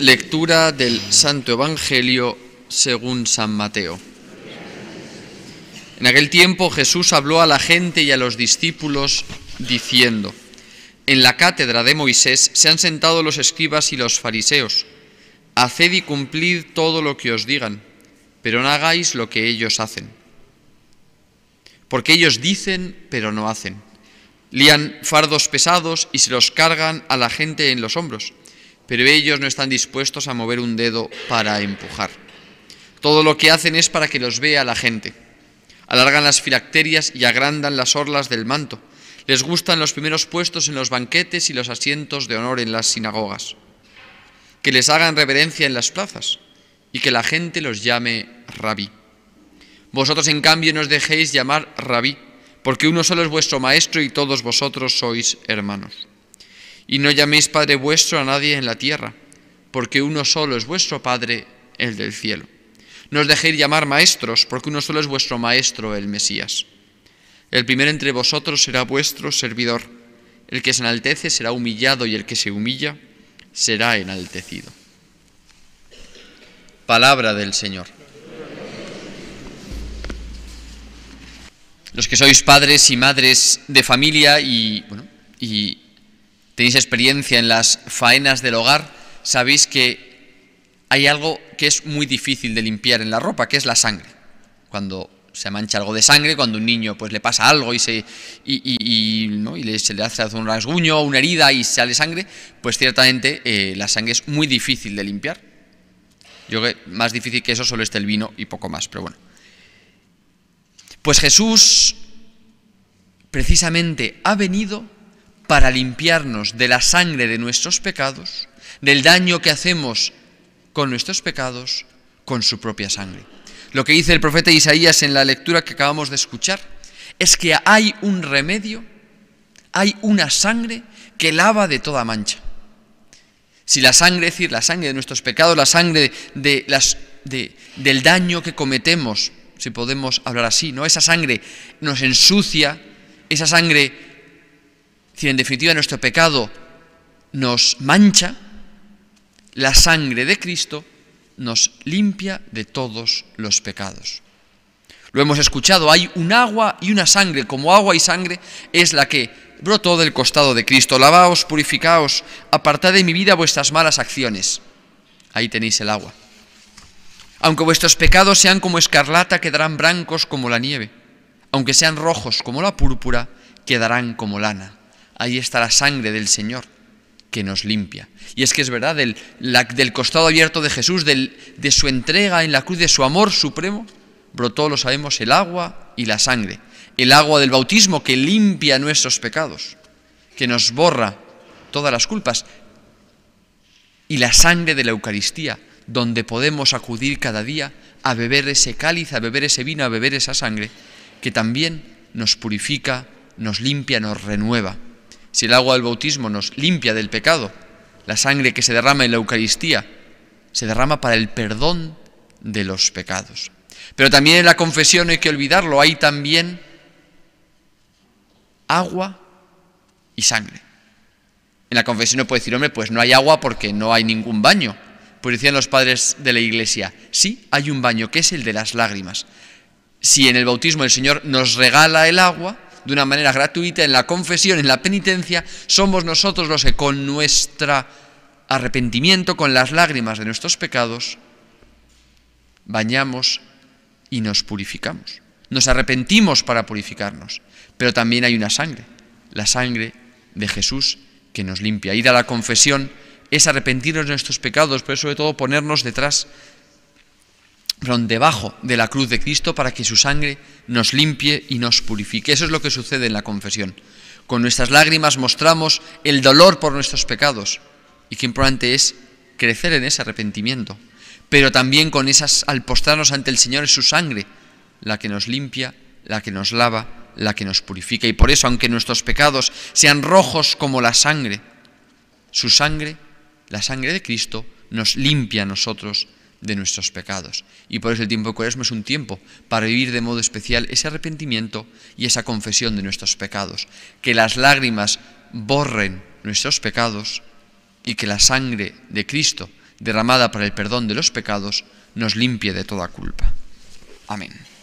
Lectura del Santo Evangelio según San Mateo. En aquel tiempo Jesús habló a la gente y a los discípulos diciendo, En la cátedra de Moisés se han sentado los escribas y los fariseos. Haced y cumplid todo lo que os digan, pero no hagáis lo que ellos hacen. Porque ellos dicen, pero no hacen. Lían fardos pesados y se los cargan a la gente en los hombros pero ellos no están dispuestos a mover un dedo para empujar. Todo lo que hacen es para que los vea la gente. Alargan las filacterias y agrandan las orlas del manto. Les gustan los primeros puestos en los banquetes y los asientos de honor en las sinagogas. Que les hagan reverencia en las plazas y que la gente los llame rabí. Vosotros en cambio nos dejéis llamar rabí, porque uno solo es vuestro maestro y todos vosotros sois hermanos. Y no llaméis Padre vuestro a nadie en la tierra, porque uno solo es vuestro Padre, el del cielo. No os dejéis llamar maestros, porque uno solo es vuestro Maestro, el Mesías. El primero entre vosotros será vuestro servidor. El que se enaltece será humillado y el que se humilla será enaltecido. Palabra del Señor. Los que sois padres y madres de familia y, bueno, y, tenéis experiencia en las faenas del hogar, sabéis que hay algo que es muy difícil de limpiar en la ropa, que es la sangre. Cuando se mancha algo de sangre, cuando un niño pues le pasa algo y se y, le, se le hace un rasguño, o una herida y sale sangre, pues ciertamente eh, la sangre es muy difícil de limpiar. Yo creo que más difícil que eso solo está el vino y poco más, pero bueno. Pues Jesús precisamente ha venido para limpiarnos de la sangre de nuestros pecados, del daño que hacemos con nuestros pecados, con su propia sangre. Lo que dice el profeta Isaías en la lectura que acabamos de escuchar es que hay un remedio, hay una sangre que lava de toda mancha. Si la sangre, es decir, la sangre de nuestros pecados, la sangre de las, del daño que cometemos, si podemos hablar así, ¿no? Esa sangre nos ensucia, esa sangre si en definitiva nuestro pecado nos mancha, la sangre de Cristo nos limpia de todos los pecados. Lo hemos escuchado, hay un agua y una sangre, como agua y sangre es la que brotó del costado de Cristo. Lavaos, purificaos, apartad de mi vida vuestras malas acciones. Ahí tenéis el agua. Aunque vuestros pecados sean como escarlata, quedarán blancos como la nieve. Aunque sean rojos como la púrpura, quedarán como lana ahí está la sangre del Señor que nos limpia. Y es que es verdad, del, costado abierto de Jesús, de su entrega en la cruz, de su amor supremo, brotó, lo sabemos, el agua y la sangre. El agua del bautismo que limpia nuestros pecados, que nos borra todas las culpas. Y la sangre de la Eucaristía, donde podemos acudir cada día a beber ese cáliz, a beber ese vino, a beber esa sangre, que también nos purifica, nos limpia, nos renueva. Si el agua del bautismo nos limpia del pecado, la sangre que se derrama en la Eucaristía se derrama para el perdón de los pecados. Pero también en la confesión hay que olvidarlo, hay también agua y sangre. En la confesión no puede decir, hombre, pues no hay agua porque no hay ningún baño. Pues decían los padres de la iglesia, sí, hay un baño que es el de las lágrimas. Si en el bautismo el Señor nos regala el agua, de una manera gratuita en la confesión, en la penitencia, somos nosotros los que con nuestro arrepentimiento, con las lágrimas de nuestros pecados, bañamos y nos purificamos. Nos arrepentimos para purificarnos, pero también hay una sangre, la sangre de Jesús que nos limpia. Ir a la confesión es arrepentirnos de nuestros pecados, pero sobre todo ponernos detrás debajo de la cruz de Cristo para que su sangre nos limpie y nos purifique. Eso es lo que sucede en la confesión. Con nuestras lágrimas mostramos el dolor por nuestros pecados y qué importante es crecer en ese arrepentimiento. Pero también con esas, al postrarnos ante el Señor es su sangre la que nos limpia, la que nos lava, la que nos purifica. Y por eso, aunque nuestros pecados sean rojos como la sangre, su sangre, la sangre de Cristo, nos limpia a nosotros de nuestros pecados. Y por eso el tiempo de Cuaresma es un tiempo para vivir de modo especial ese arrepentimiento y esa confesión de nuestros pecados. Que las lágrimas borren nuestros pecados y que la sangre de Cristo derramada para el perdón de los pecados nos limpie de toda culpa. Amén.